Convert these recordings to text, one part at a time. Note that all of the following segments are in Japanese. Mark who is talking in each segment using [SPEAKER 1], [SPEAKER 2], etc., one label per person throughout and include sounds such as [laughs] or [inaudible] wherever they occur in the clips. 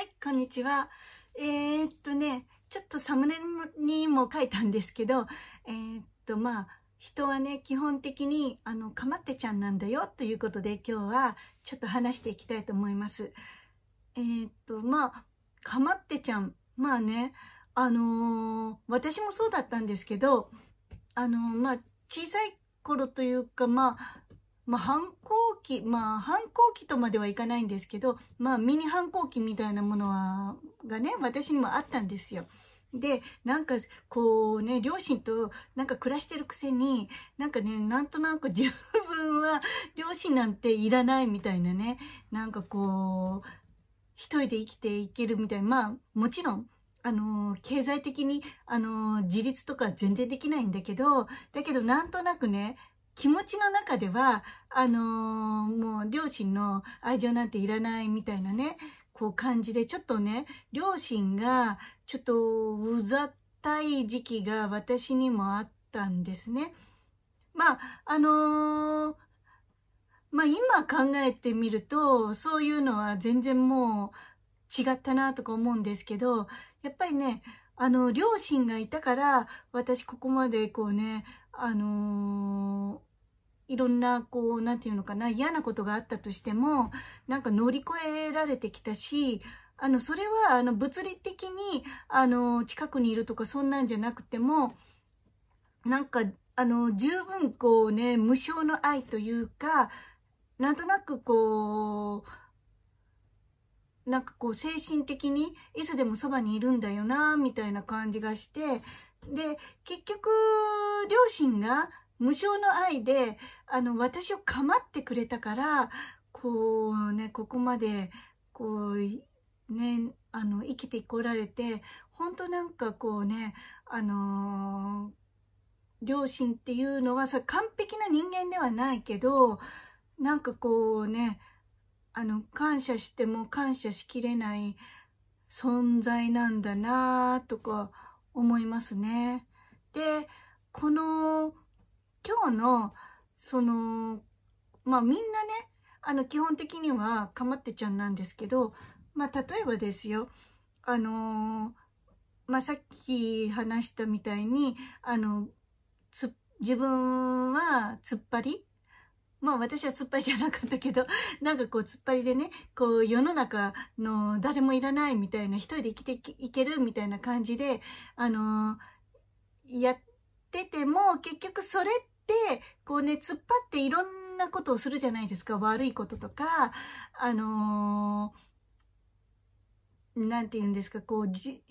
[SPEAKER 1] はい、こんにちは。えー、っとね、ちょっとサムネにも書いたんですけど、えー、っと、まあ、人はね、基本的に、あの、かまってちゃんなんだよ、ということで今日は、ちょっと話していきたいと思います。えー、っと、まあ、かまってちゃん。まあね、あの私もそうだったんですけど、あのまあ、小さい頃というか、まあ、まあ、反抗期、まあ、反抗期とまではいかないんですけど、まあ、ミニ反抗期みたいなものは、がね、私にもあったんですよ。で、なんか、こうね、両親となんか暮らしてるくせに、なんかね、なんとなく [laughs] 自分は両親なんていらないみたいなね、なんかこう、一人で生きていけるみたいな、まあ、もちろん、あの、経済的に、あの、自立とか全然できないんだけど、だけどなんとなくね、気持ちの中では、あのー、もう両親の愛情なんていらないみたいなね、こう感じで、ちょっとね、両親がちょっとうざったい時期が私にもあったんですね。まあ、あのー、まあ今考えてみると、そういうのは全然もう違ったなとか思うんですけど、やっぱりね、あの、両親がいたから、私ここまでこうね、あのー、いろんな、こう、なんていうのかな、嫌なことがあったとしても、なんか乗り越えられてきたし、あの、それは、あの、物理的に、あの、近くにいるとか、そんなんじゃなくても、なんか、あの、十分、こうね、無償の愛というか、なんとなく、こう、なんかこう精神的にいつでもそばにいるんだよな、みたいな感じがして、で、結局、両親が無償の愛で、あの、私を構ってくれたから、こうね、ここまで、こう、ね、あの、生きてこられて、本当なんかこうね、あのー、両親っていうのはさ、完璧な人間ではないけど、なんかこうね、あの、感謝しても感謝しきれない存在なんだなとか思いますね。で、この、今日の、その、まあみんなね、あの、基本的にはかまってちゃんなんですけど、まあ例えばですよ、あのまあさっき話したみたいに、あの、自分は突っ張りまあ私は突っ張りじゃなかったけど、[laughs] なんかこう突っ張りでね、こう世の中の誰もいらないみたいな、一人で生きていけるみたいな感じで、あのー、やってても結局それって、こうね、突っ張っていろんなことをするじゃないですか。悪いこととか、あのーなんて言うんですか、こう、じ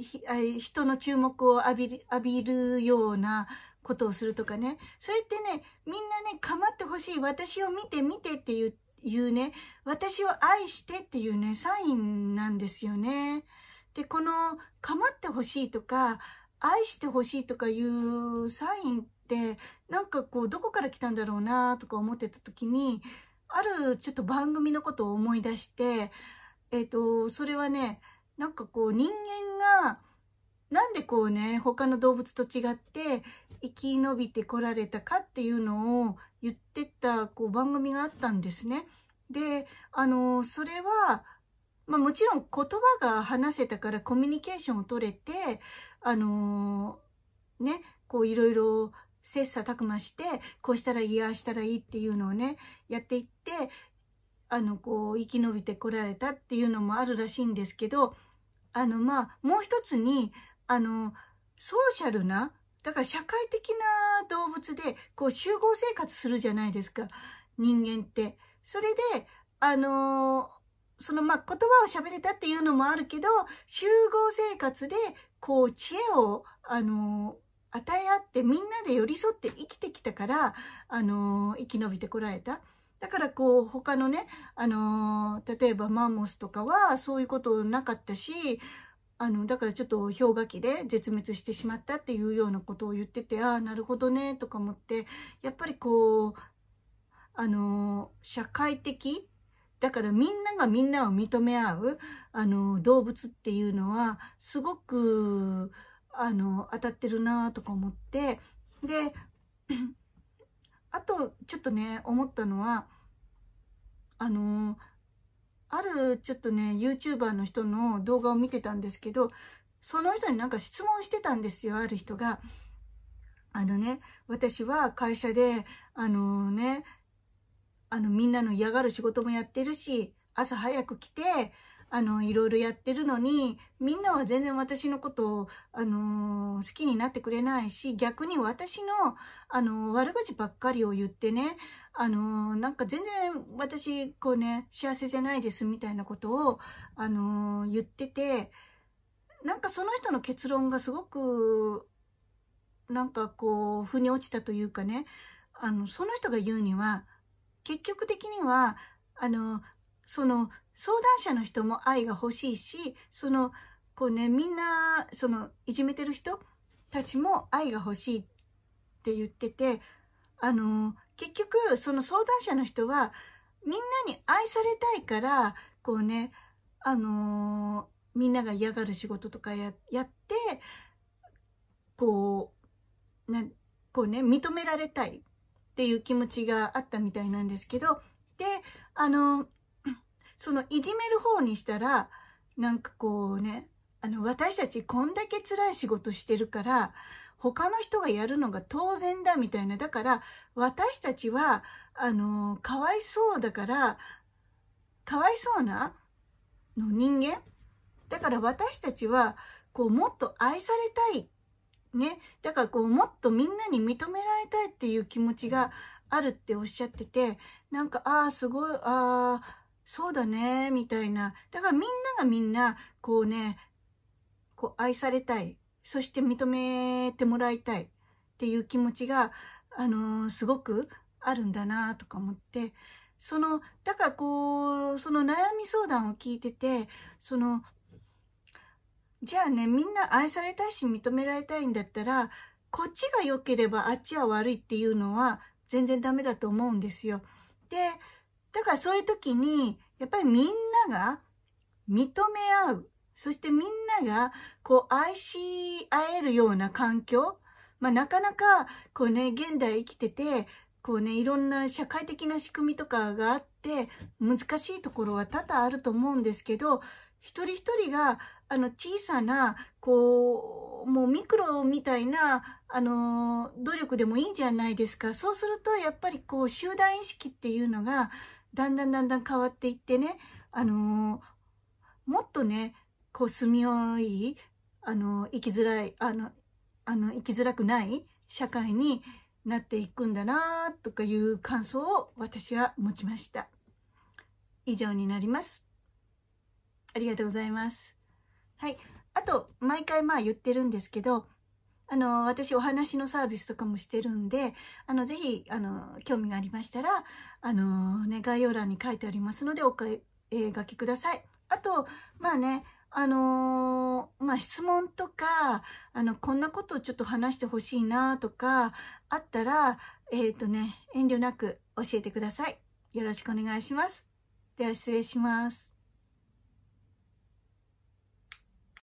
[SPEAKER 1] 人の注目を浴びる、浴びるようなことをするとかね。それってね、みんなね、構ってほしい。私を見て見てっていういうね、私を愛してっていうね、サインなんですよね。で、この、構ってほしいとか、愛してほしいとかいうサインって、なんかこう、どこから来たんだろうなとか思ってた時に、あるちょっと番組のことを思い出して、えっ、ー、と、それはね、なんかこう人間がなんでこうね他の動物と違って生き延びてこられたかっていうのを言ってったこう番組があったんですね。であのそれは、まあ、もちろん言葉が話せたからコミュニケーションを取れてあのねこういろいろ切磋琢磨してこうしたらいいああしたらいいっていうのをねやっていってあのこう生き延びてこられたっていうのもあるらしいんですけどあの、まあ、もう一つに、あの、ソーシャルな、だから社会的な動物で、こう、集合生活するじゃないですか。人間って。それで、あのその、まあ、言葉を喋れたっていうのもあるけど、集合生活で、こう、知恵を、あの与え合ってみんなで寄り添って生きてきたから、あの生き延びてこられた。だからこう他のね、あのー、例えばマンモスとかはそういうことなかったし、あの、だからちょっと氷河期で絶滅してしまったっていうようなことを言ってて、ああ、なるほどね、とか思って、やっぱりこう、あのー、社会的だからみんながみんなを認め合う、あの、動物っていうのは、すごく、あの、当たってるなとか思って、で、あと、ちょっとね、思ったのは、あのー、あるちょっとね、YouTuber の人の動画を見てたんですけど、その人になんか質問してたんですよ、ある人が。あのね、私は会社で、あのー、ね、あのみんなの嫌がる仕事もやってるし、朝早く来て、あの、いろいろやってるのに、みんなは全然私のことを、あのー、好きになってくれないし、逆に私の、あのー、悪口ばっかりを言ってね、あのー、なんか全然私、こうね、幸せじゃないですみたいなことを、あの言ってて、なんかその人の結論がすごく、なんかこう、腑に落ちたというかね、あの、その人が言うには、結局的には、あの、その相談者の人も愛が欲しいし、その、こうね、みんな、その、いじめてる人たちも愛が欲しいって言ってて、あの、結局、その相談者の人は、みんなに愛されたいから、こうね、あのみんなが嫌がる仕事とかややって、こう、な、こうね、認められたいっていう気持ちがあったみたいなんですけど、で、あのそのいじめる方にしたら、なんかこうね、あの、私たちこんだけ辛い仕事してるから、他の人がやるのが当然だみたいな。だから、私たちは、あの、かわいそうだから、かわいそうなの人間だから私たちは、こう、もっと愛されたい。ね。だからこう、もっとみんなに認められたいっていう気持ちがあるっておっしゃってて、なんか、ああ、すごい、ああ、そうだね、みたいな。だからみんながみんな、こうね、こう愛されたい。そして認めてもらいたいっていう気持ちが、あのー、すごくあるんだなとか思って、その、だからこう、その悩み相談を聞いてて、その、じゃあね、みんな愛されたいし認められたいんだったら、こっちが良ければあっちは悪いっていうのは全然ダメだと思うんですよ。で、だからそういう時に、やっぱりみんなが認め合う。そしてみんなが、こう、愛し合えるような環境。まあ、なかなか、こうね、現代生きてて、こうね、いろんな社会的な仕組みとかがあって、難しいところは多々あると思うんですけど、一人一人が、あの、小さな、こう、もうミクロみたいな、あの、努力でもいいじゃないですか。そうすると、やっぱりこう、集団意識っていうのが、だんだんだんだん変わっていってね、あのー、もっとね、こう住みよい、あのー、生きづらい、あの、あの、生きづらくない社会になっていくんだなとかいう感想を私は持ちました。以上になります。ありがとうございます。はい。あと、毎回まあ言ってるんですけど、あの、私お話のサービスとかもしてるんで、あの、ぜひ、あの、興味がありましたら、あの、ね、概要欄に書いてありますので、お声、えけ書きください。あと、まあね、あのー、まあ、質問とか、あの、こんなことをちょっと話してほしいなとか、あったら、えっ、ー、とね、遠慮なく教えてください。よろしくお願いします。では失礼します。